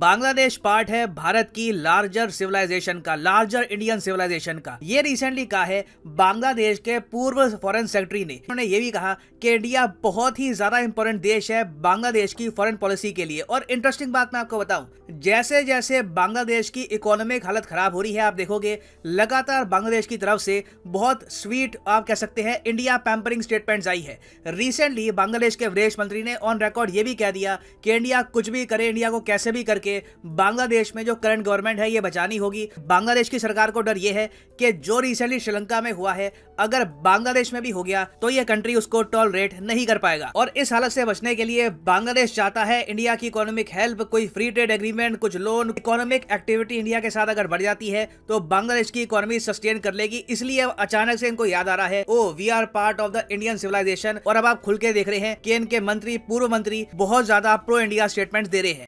Bangladesh part है भारत की larger civilisation का लार्जर इंडियन सिविलाइजेशन का ये रिसेंटली कहा है बांग्लादेश के पूर्व फॉरेन सेक्रेटरी ने उन्होंने ये भी कहा कि इंडिया बहुत ही ज्यादा इंपॉर्टेंट देश है बांग्लादेश की फॉरेन पॉलिसी के लिए और इंटरेस्टिंग बात मैं आपको बताऊं जैसे जैसे बांग्लादेश की इकोनॉमिक हालत खराब हो रही है आप देखोगे लगातार बांग्लादेश की तरफ से बहुत स्वीट आप कह सकते हैं इंडिया पैम्परिंग स्टेटमेंट आई है रिसेंटली बांग्लादेश के विदेश मंत्री ने ऑन रिकॉर्ड ये भी कह दिया कि इंडिया कुछ भी करे इंडिया को कैसे भी करके करके बांग्लादेश में जो करंट गवर्नमेंट है ये बचानी होगी बांग्लादेश की सरकार को डर ये है कि जो रिसेंटली श्रीलंका में हुआ है अगर बांग्लादेश में भी हो गया तो ये कंट्री उसको टॉलरेट नहीं कर पाएगा और इस हालत से बचने के लिए बांग्लादेश चाहता है इंडिया की इकोनॉमिक हेल्प कोई फ्री ट्रेड एग्रीमेंट कुछ लोन इकोनॉमिक एक्टिविटी इंडिया के साथ अगर बढ़ जाती है तो बांग्लादेश की इकोनॉमी सस्टेन कर लेगी इसलिए अचानक से इनको याद आ रहा है oh we are part of the Indian civilisation और अब आप खुल के देख रहे हैं कि इनके मंत्री पूर्व मंत्री बहुत ज्यादा प्रो इंडिया स्टेटमेंट दे रहे हैं